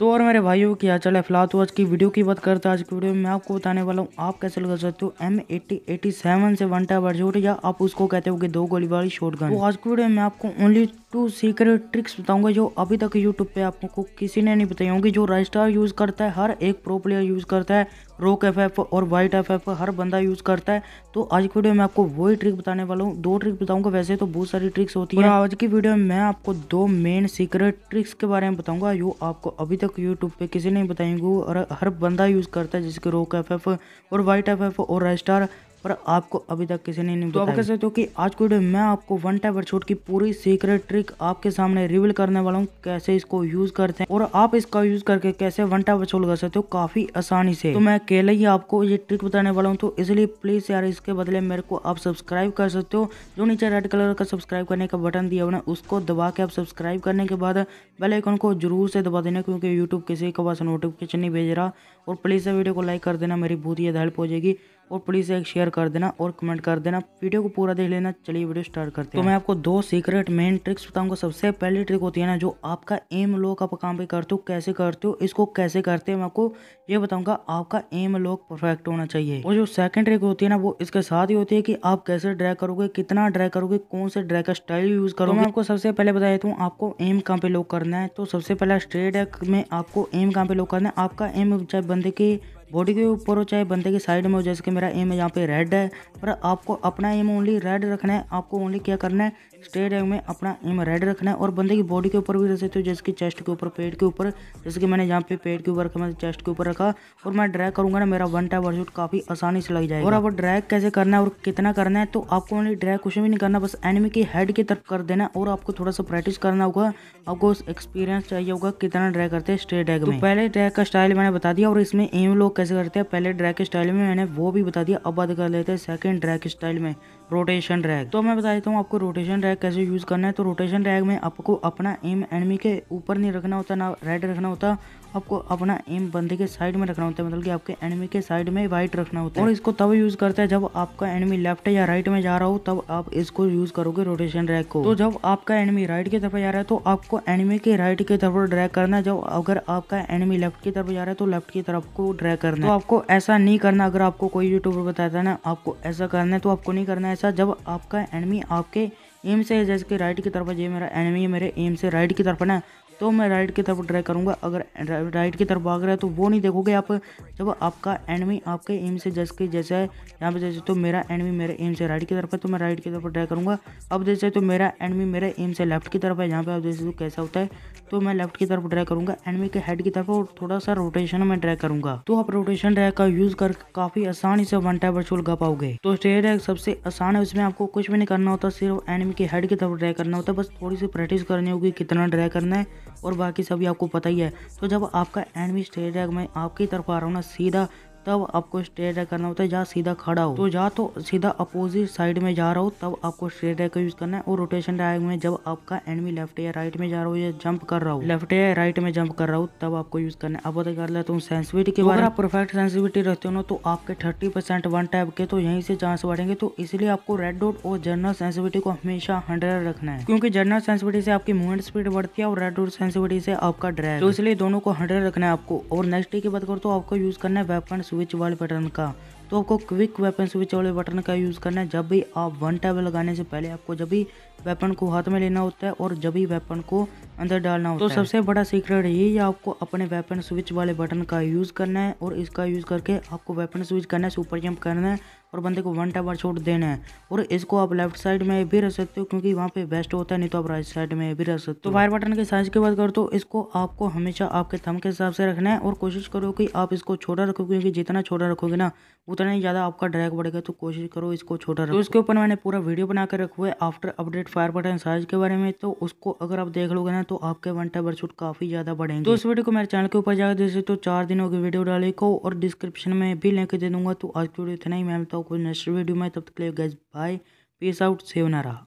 तो और मेरे भाइयों की क्या चले है फिलहाल तो आज की वीडियो की बात करते हैं आज की वीडियो में मैं आपको बताने वाला हूँ आप कैसे लगा सकते हो एम एटी एटी सेवन से वन टाइप वर्जोट या आप उसको कहते हो कि दो गोली वाली शॉट गन तो आज की वीडियो में आपको ओनली टू सीक्रेट ट्रिक्स बताऊंगा जो अभी तक यूट्यूब पे आपको किसी ने नहीं बताई होंगी जो रजिस्टार यूज़ करता है हर एक प्रो प्लेयर यूज़ करता है रोक एफ एफ और वाइट एफ एफ हर बंदा यूज़ करता है तो आज की वीडियो में आपको वही ट्रिक बताने वाला हूँ दो ट्रिक बताऊंगा वैसे तो बहुत सारी ट्रिक्स होती है आज की वीडियो में मैं आपको दो मेन सीक्रेट ट्रिक्स के बारे में बताऊंगा जो आपको अभी तक तक यूट्यूब पे किसी ने बताएंगे और हर बंदा यूज़ करता है जिसके रोक एफ एफ और वाइट एफ और रेस्टार पर आपको अभी तक किसी ने नहीं तो आप कह सकते हो कि आज की वीडियो मैं आपको वन टाइप वर्कशॉट की पूरी सीक्रेट ट्रिक आपके सामने रिवील करने वाला हूँ कैसे इसको यूज करते हैं और आप इसका यूज करके कैसे वन टाइप वर्कशॉट कर सकते हो काफी आसानी से तो मैं अकेले ही आपको ये ट्रिक बताने वाला हूँ तो इसलिए प्लीज यार इसके बदले मेरे को आप सब्सक्राइब कर सकते हो जो नीचे रेड कलर का सब्सक्राइब करने का बटन दिया हुआ उसको दबा के आप सब्सक्राइब करने के बाद बेल आइकन को जरूर से दबा देना क्योंकि यूट्यूब किसी के पास नोटिफिकेशन नहीं भेज रहा और प्लीज वीडियो को लाइक कर देना मेरी बहुत ही हेल्प हो जाएगी और प्लीज़ एक शेयर कर देना और कमेंट कर देना वीडियो को पूरा देख लेना चलिए वीडियो स्टार्ट करते हैं तो मैं आपको दो सीक्रेट मेन ट्रिक्स बताऊंगा सबसे पहली ट्रिक होती है ना जो आपका एम लॉक आप काम पे करते हो कैसे करते हो इसको कैसे करते हैं मैं आपको ये बताऊंगा आपका एम लॉक परफेक्ट होना चाहिए और जो सेकेंड ट्रिक होती है ना वो इसके साथ ही होती है कि आप कैसे ड्रैक करोगे कितना ड्रैक करोगे कौन से ड्रैक का स्टाइल यूज करोगे तो मैं आपको सबसे पहले बता देता हूँ आपको एम कहाँ पे लॉक करना है तो सबसे पहला स्ट्रेट में आपको एम कहाँ पे लॉक करना है आपका एम चाहे बंदे की बॉडी के ऊपर हो चाहे बंदे के साइड में हो जैसे कि मेरा एम यहाँ पे रेड है पर आपको अपना एम ओनली रेड रखना है आपको ओनली क्या करना है स्ट्रेट एम में अपना एम रेड रखना है और बंदे की बॉडी के ऊपर भी रख सकते हो तो, जैसे कि चेस्ट के ऊपर पेट के ऊपर जैसे कि मैंने यहाँ पे पेट के ऊपर रखा मैंने चेस्ट के ऊपर रखा और मैं ड्रैग करूँगा ना मेरा वन टाइप वर्कशूट काफ़ी आसानी से लग जाएगा और अब ड्रैग कैसे करना है और कितना करना है तो आपको ओनली ड्रैग कुछ भी नहीं करना बस एनिमी की हेड की तरफ कर देना और आपको थोड़ा सा प्रैक्टिस करना होगा आपको एक्सपीरियंस चाहिए होगा कितना ड्रैग करते हैं स्ट्रेट एग तो में पहले ड्रैग का स्टाइल मैंने बता दिया और इसमें एम लोग कैसे करते हैं पहले ड्रैक स्टाइल में मैंने वो भी बता दिया अब बात कर लेते हैं सेकंड ड्रैक स्टाइल में रोटेशन रैग तो मैं बता देता हूँ आपको रोटेशन रैग कैसे यूज़ करना है तो रोटेशन रैग में आपको अपना एम एनमी के ऊपर नहीं रखना होता ना राइट रखना होता आपको अपना एम बंदे के साइड में रखना होता है मतलब कि आपके एनिमी के साइड में वाइट रखना होता है और इसको तब यूज़ करते हैं जब आपका एनमी लेफ्ट या राइट में जा रहा हो तब आप इसको यूज़ करोगे रोटेशन रैग को तो जब आपका एनमी राइट की तरफ जा रहा है तो आपको एनमी के राइट की तरफ ड्रैग करना है जब अगर आपका एनमी लेफ्ट की तरफ जा रहा है तो लेफ्ट की तरफ को ड्रैग करना है तो आपको ऐसा नहीं करना अगर आपको कोई यूट्यूबर बताता है ना आपको ऐसा करना है तो आपको नहीं करना है हमेशा जब आपका एनमी आपके एम से जैसे कि राइट की तरफ है ये मेरा एनमी है मेरे एम से राइट की तरफ ना तो मैं राइट की तरफ ट्राई करूँगा अगर राइट की तरफ भाग रहा है तो वो नहीं देखोगे आप जब आपका एनमी आपके एम से जैसे कि जैसे है यहाँ पे जैसे तो मेरा एनमी मेरे एम से राइट की तरफ है तो मैं राइट की तरफ ट्राई करूँगा अब जैसे तो मेरा एनमी मेरे एम से लेफ्ट की तरफ है यहाँ पे आप जैसे तो कैसा होता है तो मैं लेफ्ट की तरफ ड्रैग करूंगा एनमी के हेड की तरफ और थोड़ा सा रोटेशन में ड्रैग करूंगा तो आप रोटेशन ड्रैग का यूज कर काफी आसानी से वन टाइप वर्चुअल गा पाओगे तो स्टे ड्रैग सबसे आसान है उसमें आपको कुछ भी नहीं करना होता सिर्फ एनमी के हेड की तरफ ड्रैग करना होता है बस थोड़ी सी प्रैक्टिस करनी होगी कितना ड्रैग करना है और बाकी सभी आपको पता ही है तो जब आपका एनमी स्टे ड्रैग में आपकी तरफ आ रहा हूँ ना सीधा तब आपको स्ट्रेट रैक करना होता है जहाँ सीधा खड़ा हो तो या तो सीधा अपोजिट साइड में जा रहा हो तब आपको स्ट्रेट रैक का यूज करना है और रोटेशन ड्रैग में जब आपका एनमी लेफ्ट या राइट में जा रहा हो या जंप कर रहा हो लेफ्ट या राइट में जंप कर रहा हो तब आपको यूज करना है अब बता कर लेता हूँ सेंसिविटी के तो बारे में परफेक्ट सेंसिविटी रहते हो ना तो आपके थर्टी परसेंट वन टाइप के तो यहीं से चांस बढ़ेंगे तो इसलिए आपको रेड डॉट और जनरल सेंसिविटी को हमेशा हंड्रेड रखना है क्योंकि जनरल सेंसिविटी से आपकी मूवमेंट स्पीड बढ़ती है और रेड डॉट सेंसिविटी से आपका ड्रैग तो इसलिए दोनों को हंड्रेड रखना है आपको और नेक्स्ट डे की बात करो तो आपको यूज करना है वेपन स्विच वाले बटन का तो आपको क्विक वेपन स्विच वाले बटन का यूज़ करना है जब भी आप वन टैब लगाने से पहले आपको जब भी वेपन को हाथ में लेना होता है और जब भी वेपन को अंदर डालना तो होता है तो सबसे बड़ा सीक्रेट यही है आपको अपने वेपन स्विच वाले बटन का यूज़ करना है और इसका यूज़ करके आपको वेपन स्विच करना है सुपर जंप करना है और बंदे को वन टाइम शॉट देना है और इसको आप लेफ्ट साइड में भी रख सकते हो क्योंकि वहाँ पे बेस्ट होता है नहीं तो आप राइट साइड में भी रख सकते हो तो वायर बटन के साइज की बात करो तो इसको आपको हमेशा आपके थम के हिसाब से रखना है और कोशिश करो कि आप इसको छोटा रखो क्योंकि जितना छोटा रखोगे ना उतना ही ज़्यादा आपका ड्रैग बढ़ेगा तो कोशिश करो इसको छोटा रखो तो इसके ऊपर मैंने पूरा वीडियो बना कर रखा है after update fire button size के बारे में तो उसको अगर आप देख लोगे ना तो आपके वन टाइम शूट काफ़ी ज़्यादा बढ़ेंगे तो इस वीडियो को मेरे चैनल के ऊपर जाकर देख सकते हो तो चार दिनों की वीडियो डाली को और डिस्क्रिप्शन में भी लिंक दे दूंगा तो आज की वीडियो इतना ही मैं आपका कोई नेक्स्ट वीडियो में तब तक के लिए गैस बाय पीस आउट सेव ना रहा